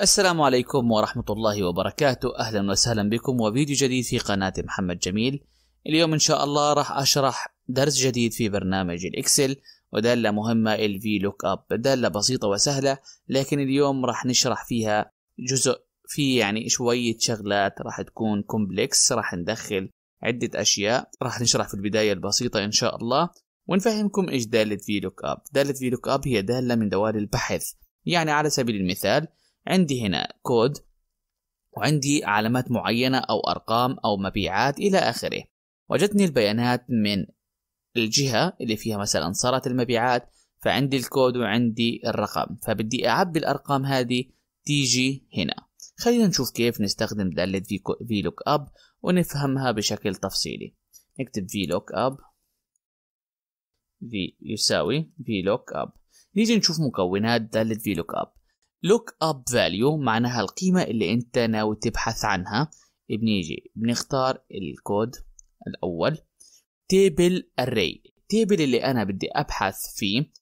السلام عليكم ورحمة الله وبركاته أهلا وسهلا بكم وفيديو جديد في قناة محمد جميل اليوم إن شاء الله راح أشرح درس جديد في برنامج الإكسل ودالة مهمة الـ في لوك أب دالة بسيطة وسهلة لكن اليوم راح نشرح فيها جزء في يعني شوية شغلات راح تكون كومبلكس راح ندخل عدة أشياء راح نشرح في البداية البسيطة إن شاء الله ونفهمكم إيش دالة في لوك أب دالة في لوك أب هي دالة من دوال البحث يعني على سبيل المثال عندي هنا كود وعندي علامات معينة أو أرقام أو مبيعات إلى آخره وجدتني البيانات من الجهة اللي فيها مثلا صارت المبيعات فعندي الكود وعندي الرقم فبدي أعبي الأرقام هذه تيجي هنا خلينا نشوف كيف نستخدم دالة لوك أب ونفهمها بشكل تفصيلي نكتب لوك أب في يساوي لوك أب نيجي نشوف مكونات دالة لوك أب لوك اب فاليو معناها القيمة اللي انت ناوي تبحث عنها بنيجي بنختار الكود الاول تيبل array table اللي انا بدي ابحث فيه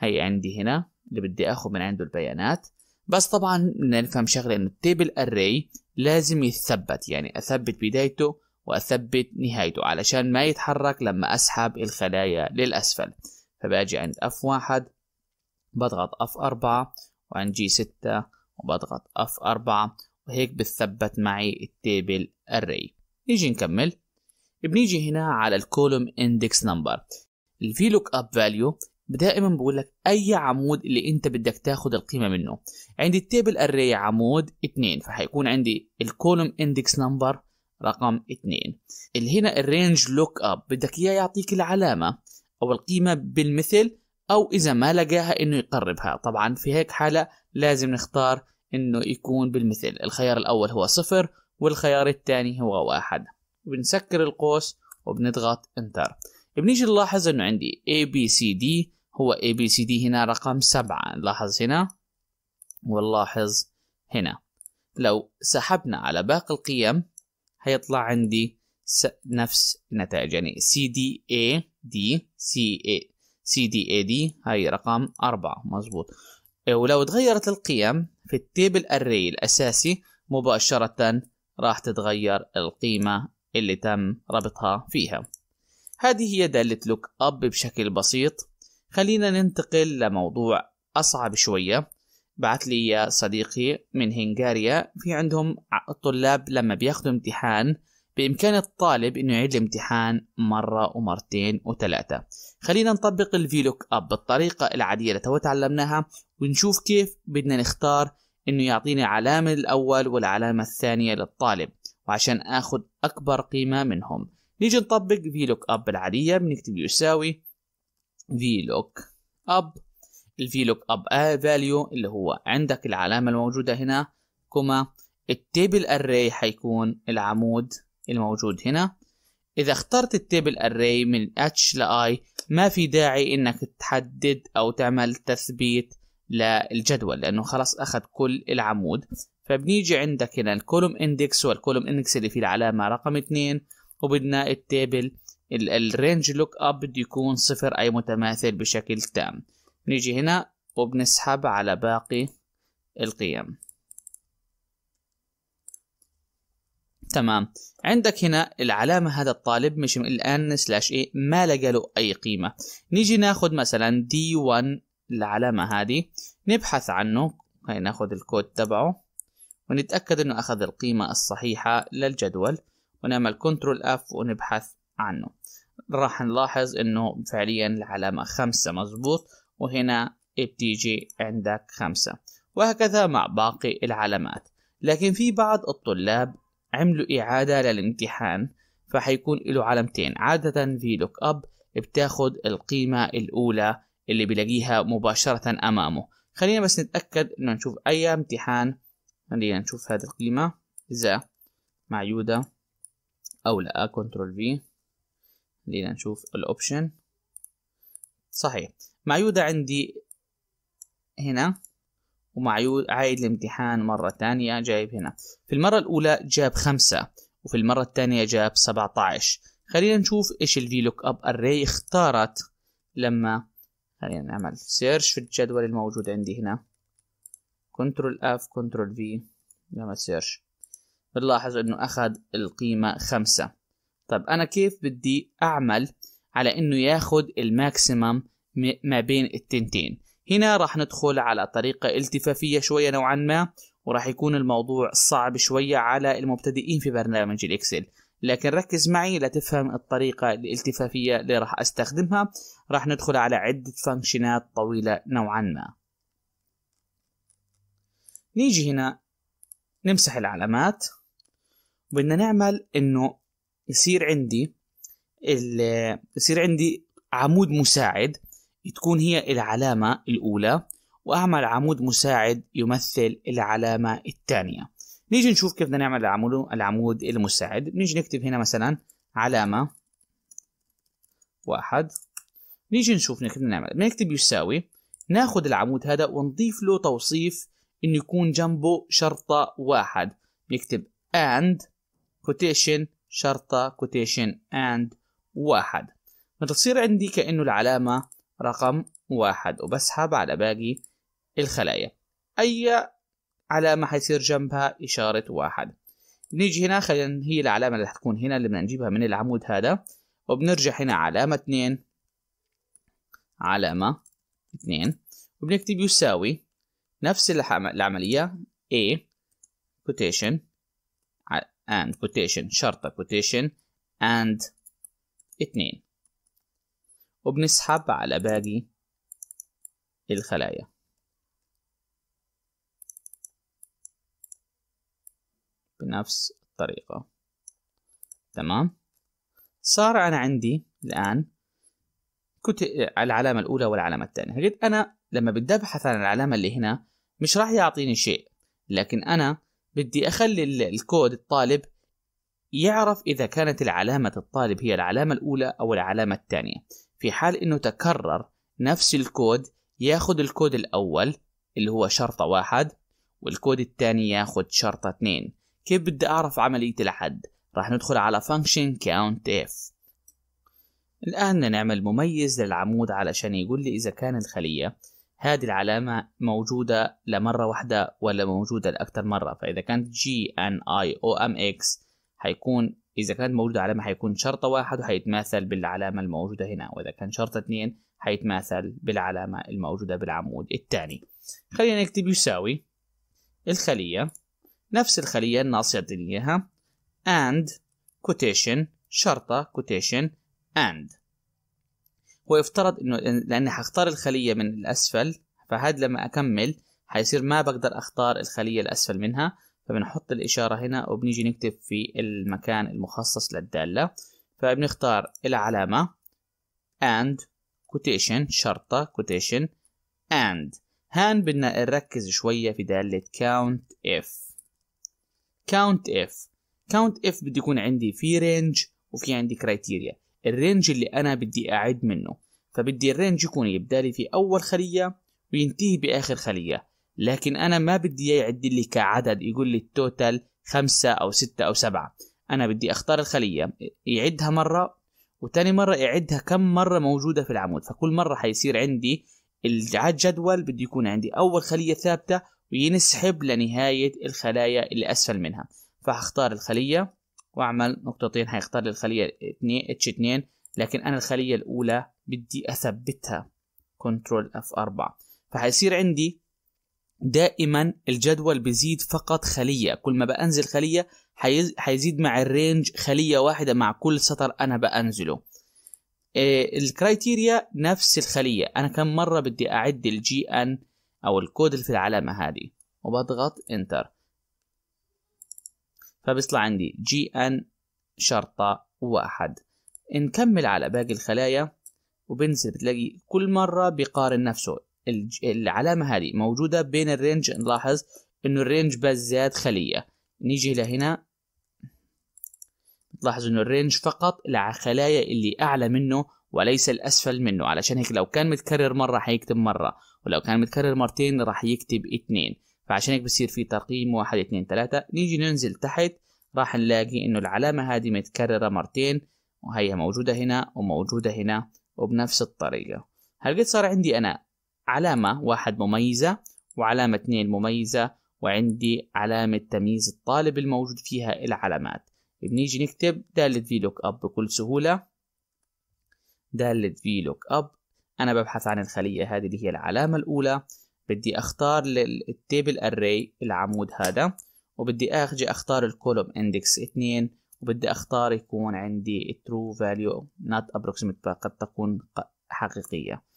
هي عندي هنا اللي بدي اخذ من عنده البيانات بس طبعا بدنا نفهم شغله انه التيبل array لازم يتثبت يعني اثبت بدايته واثبت نهايته علشان ما يتحرك لما اسحب الخلايا للاسفل فباجي عند F1 بضغط F4 وعن جي 6 وبضغط اف 4 وهيك بتثبت معي التيبل اري نيجي نكمل بنيجي هنا على الكولوم اندكس نمبر الفي لوك اب فاليو دائما بقول لك اي عمود اللي انت بدك تاخد القيمه منه عندي التيبل اري عمود 2 فحيكون عندي الكولوم اندكس نمبر رقم 2 اللي هنا الرينج لوك اب بدك اياه يعطيك العلامه او القيمه بالمثل أو إذا ما لقاها إنه يقربها طبعا في هيك حالة لازم نختار إنه يكون بالمثل الخيار الأول هو صفر والخيار الثاني هو واحد بنسكر القوس وبنضغط انتر بنيجي نلاحظ إنه عندي ABCD هو ABCD هنا رقم سبعة نلاحظ هنا ونلاحظ هنا لو سحبنا على باقي القيم هيطلع عندي نفس النتائج يعني C D A سي دي اي دي هاي رقم أربعة مزبوط إيه، ولو تغيرت القيم في التيبل اري الأساسي مباشرة راح تتغير القيمة اللي تم ربطها فيها هذه هي دالة لوك أب بشكل بسيط خلينا ننتقل لموضوع أصعب شوية بعت لي صديقي من هنغاريا في عندهم الطلاب لما بياخدوا امتحان بإمكان الطالب إنه يعيد الامتحان مرة ومرتين وثلاثة خلينا نطبق الفيلوك أب بالطريقة العادية اللي تو تعلمناها ونشوف كيف بدنا نختار إنه يعطيني العلامة الأول والعلامة الثانية للطالب وعشان آخذ أكبر قيمة منهم نيجي نطبق فيلوك أب العادية بنكتب يساوي فيلوك أب الفيلوك أب فاليو آه اللي هو عندك العلامة الموجودة هنا كما التيبل أري حيكون العمود الموجود هنا إذا اخترت التيبل أري من H ل I ما في داعي إنك تحدد أو تعمل تثبيت للجدول لأنه خلاص أخذ كل العمود فبنيجي عندك هنا الكولوم اندكس والكولوم اندكس اللي فيه العلامة رقم 2 وبدنا التيبل الرينج لوك اب بده يكون صفر أي متماثل بشكل تام نيجي هنا وبنسحب على باقي القيم تمام عندك هنا العلامة هذا الطالب مش الآن سلاش اي ما لقى له أي قيمة نيجي ناخد مثلا دي 1 العلامة هذه نبحث عنه هاي ناخد الكود تبعه ونتأكد انه أخذ القيمة الصحيحة للجدول ونعمل كنترول اف ونبحث عنه راح نلاحظ انه فعليا العلامة خمسة مظبوط وهنا بتيجي عندك خمسة وهكذا مع باقي العلامات لكن في بعض الطلاب عملوا إعادة للامتحان فحيكون له علامتين عادة في لوك أب بتاخد القيمة الأولى اللي بلاقيها مباشرة أمامه خلينا بس نتأكد إنه نشوف أي امتحان خلينا نشوف هذه القيمة إذا معيودة أو لا كنترول في خلينا نشوف الأوبشن صحيح معيودة عندي هنا ومعيود عايد الامتحان مرة ثانية جايب هنا في المرة الأولى جاب خمسة وفي المرة الثانية جاب 17 خلينا نشوف إيش الـ VLOOKUP array اختارت لما خلينا نعمل سيرش في الجدول الموجود عندي هنا كنترول اف كنترول في نعمل سيرش بنلاحظ انه اخذ القيمة خمسة طب انا كيف بدي اعمل على انه ياخد الماكسيمم ما بين التنتين هنا راح ندخل على طريقة التفافية شوية نوعا ما وراح يكون الموضوع صعب شوية على المبتدئين في برنامج الإكسل لكن ركز معي لتفهم الطريقة الالتفافية اللي راح أستخدمها راح ندخل على عدة فانكشنات طويلة نوعا ما نيجي هنا نمسح العلامات بدنا نعمل انه يصير عندي يصير عندي عمود مساعد تكون هي العلامة الأولى وأعمل عمود مساعد يمثل العلامة الثانية نيجي نشوف كيف بدنا نعمل العمود العمود المساعد نيجي نكتب هنا مثلا علامة واحد نيجي نشوف كيف بدنا نعمل بنكتب يساوي ناخذ العمود هذا ونضيف له توصيف انه يكون جنبه شرطة واحد نكتب and quotation شرطة quotation and واحد بتصير عندي كأنه العلامة رقم واحد وبسحب على باقي الخلايا أي علامة حيصير جنبها إشارة واحد نيجي هنا خلينا هي العلامة اللي حتكون هنا اللي بدنا نجيبها من العمود هذا وبنرجع هنا علامة اثنين علامة اثنين وبنكتب يساوي نفس العملية A quotation and quotation شرطة quotation and اثنين وبنسحب على باقي الخلايا بنفس الطريقة تمام صار أنا عندي الآن كنت العلامة الأولى والعلامة الثانية لقيت أنا لما بدي أبحث عن العلامة اللي هنا مش راح يعطيني شيء لكن أنا بدي أخلي الكود الطالب يعرف إذا كانت العلامة الطالب هي العلامة الأولى أو العلامة الثانية في حال انه تكرر نفس الكود ياخد الكود الاول اللي هو شرطة واحد والكود الثاني ياخد شرطة اثنين كيف بدي اعرف عملية الحد راح ندخل على function count if الآن نعمل مميز للعمود علشان يقول لي إذا كان الخلية هذه العلامة موجودة لمرة واحدة ولا موجودة لأكثر مرة فإذا كانت x هيكون إذا كانت موجودة علامة هيكون شرطة واحد وهيتماثل بالعلامة الموجودة هنا وإذا كان شرطة اثنين هيتماثل بالعلامة الموجودة بالعمود الثاني خلينا نكتب يساوي الخلية نفس الخلية الناصية يعطيني and quotation شرطة quotation and ويفترض إنه لأني هختار الخلية من الأسفل فهاد لما أكمل هيصير ما بقدر أختار الخلية الأسفل منها فبنحط الإشارة هنا وبنيجي نكتب في المكان المخصص للدالة فبنختار العلامة and quotation شرطة quotation and هان بدنا نركز شوية في دالة count if count if count if بده يكون عندي في رينج وفي عندي كرايتيريا الرينج اللي أنا بدي أعد منه فبدي الرينج يكون يبدأ لي في أول خلية وينتهي بآخر خلية لكن أنا ما بدي إياه يعد لي كعدد يقول لي التوتال خمسة أو ستة أو سبعة أنا بدي أختار الخلية يعدها مرة وتاني مرة يعدها كم مرة موجودة في العمود فكل مرة حيصير عندي الجدول بده يكون عندي أول خلية ثابتة وينسحب لنهاية الخلايا اللي أسفل منها فهختار الخلية وأعمل نقطتين حيختار لي الخليه اتش H2 لكن أنا الخلية الأولى بدي أثبتها كنترول اف 4 فحيصير عندي دائما الجدول بيزيد فقط خليه كل ما بنزل خليه هيزيد مع الرينج خليه واحده مع كل سطر انا بنزله آه، الكرايتيريا نفس الخليه انا كم مره بدي اعد الجي ان او الكود اللي في العلامه هذه وبضغط انتر فبيطلع عندي جي ان شرطه واحد نكمل على باقي الخلايا وبنزل بتلاقي كل مره بيقارن نفسه العلامه هذه موجوده بين الرينج نلاحظ انه الرينج بس زاد خليه نيجي لهنا تلاحظ انه الرينج فقط لخلايا اللي اعلى منه وليس الاسفل منه علشان هيك لو كان متكرر مره حيكتب مره ولو كان متكرر مرتين راح يكتب اثنين فعشان هيك بصير في ترقيم واحد اثنين ثلاثة نيجي ننزل تحت راح نلاقي انه العلامة هذه متكررة مرتين وهي موجودة هنا وموجودة هنا وبنفس الطريقة هل قد صار عندي انا علامة واحد مميزة وعلامة اثنين مميزة وعندي علامة تمييز الطالب الموجود فيها العلامات بنيجي نكتب دالة في لوك أب بكل سهولة دالة في لوك أب أنا ببحث عن الخلية هذه اللي هي العلامة الأولى بدي أختار للتيبل أري العمود هذا وبدي أجي أختار الكولوم اندكس اثنين وبدي أختار يكون عندي true value not approximate قد تكون حقيقية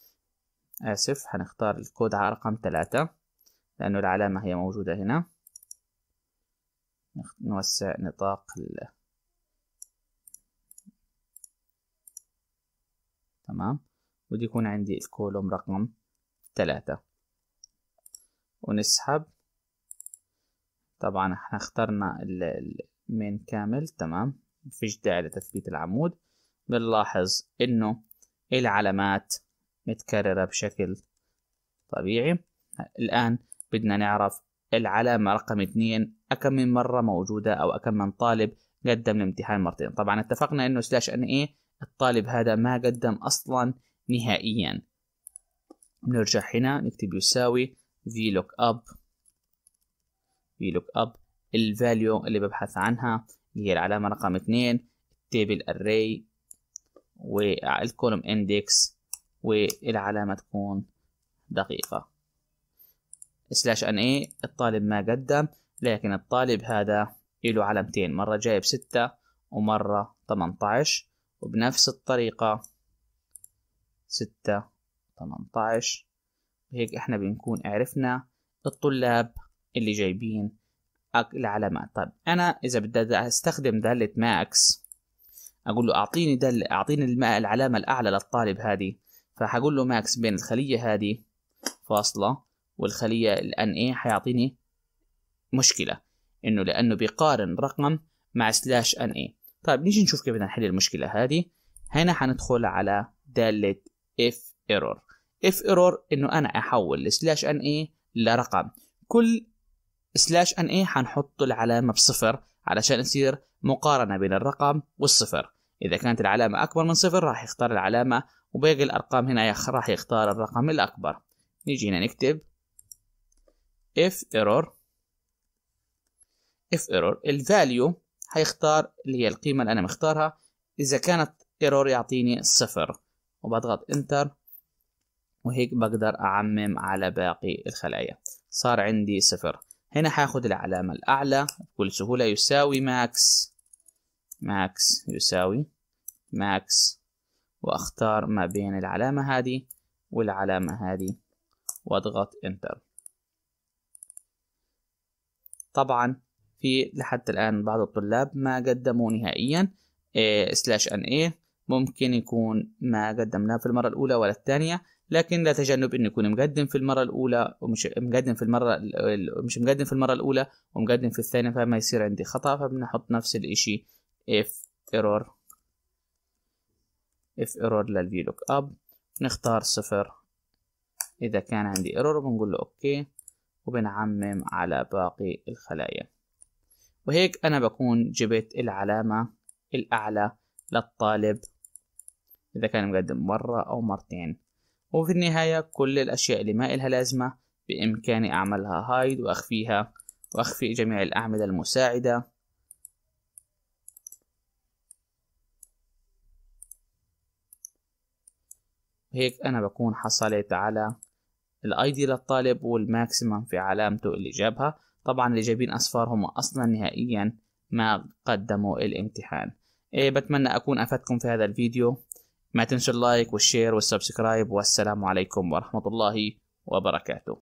آسف هنختار الكود على رقم ثلاثة لأنه العلامة هي موجودة هنا نوسع نطاق ال... تمام ودي يكون عندي الكولوم رقم ثلاثة ونسحب طبعا احنا اخترنا المين كامل تمام مفيش داعي لتثبيت العمود بنلاحظ انه العلامات متكررة بشكل طبيعي الآن بدنا نعرف العلامة رقم اثنين أكم من مرة موجودة أو أكم من طالب قدم الامتحان مرتين طبعا اتفقنا أنه سلاش أن إيه الطالب هذا ما قدم أصلا نهائيا نرجع هنا نكتب يساوي VLOOKUP VLOOKUP الفاليو اللي ببحث عنها اللي هي العلامة رقم اثنين تيبل array والكولوم اندكس والعلامة تكون دقيقة سلاش ان اي الطالب ما قدم لكن الطالب هذا له علامتين مرة جايب ستة ومرة تمنطعش وبنفس الطريقة ستة تمنطعش هيك احنا بنكون عرفنا الطلاب اللي جايبين العلامات طيب انا اذا بدي استخدم دالة ماكس اقول له اعطيني دل اعطيني العلامة الاعلى للطالب هذه فهقول له ماكس بين الخلية هذه فاصلة والخلية الان ايه هيعطيني مشكلة انه لانه بيقارن رقم مع سلاش ان ايه طيب نيجي نشوف كيف بدنا نحل المشكلة هذه هنا حندخل على دالة اف ايرور اف ايرور انه انا احول سلاش ان ايه لرقم كل سلاش ان ايه حنحط العلامة بصفر علشان يصير مقارنة بين الرقم والصفر إذا كانت العلامة أكبر من صفر راح يختار العلامة وباقي الأرقام هنا راح يختار الرقم الأكبر نيجي هنا نكتب if error if error الفاليو هيختار اللي هي القيمة اللي أنا مختارها إذا كانت error يعطيني صفر وبضغط enter وهيك بقدر أعمم على باقي الخلايا صار عندي صفر هنا هاخد العلامة الأعلى بكل سهولة يساوي ماكس ماكس يساوي ماكس واختار ما بين العلامة هذه والعلامة هذه واضغط انتر طبعا في لحد الآن بعض الطلاب ما قدموا نهائيا سلاش ان ايه ممكن يكون ما قدمناه في المرة الأولى ولا الثانية لكن تجنب ان يكون مقدم في المرة الأولى ومش مقدم في المرة مش مقدم في المرة الأولى ومقدم في الثانية فما يصير عندي خطأ فبنحط نفس الإشي if error if error للفي لوك اب نختار صفر إذا كان عندي error بنقول له أوكي وبنعمم على باقي الخلايا وهيك أنا بكون جبت العلامة الأعلى للطالب إذا كان مقدم مرة أو مرتين وفي النهاية كل الأشياء اللي ما إلها لازمة بإمكاني أعملها هايد وأخفيها وأخفي جميع الأعمدة المساعدة هيك أنا بكون حصلت على الاي دي للطالب والماكسيمم في علامته اللي جابها طبعا اللي جايبين أصفار هم أصلا نهائيا ما قدموا الامتحان إيه بتمنى أكون أفدتكم في هذا الفيديو ما تنسوا اللايك والشير والسبسكرايب والسلام عليكم ورحمة الله وبركاته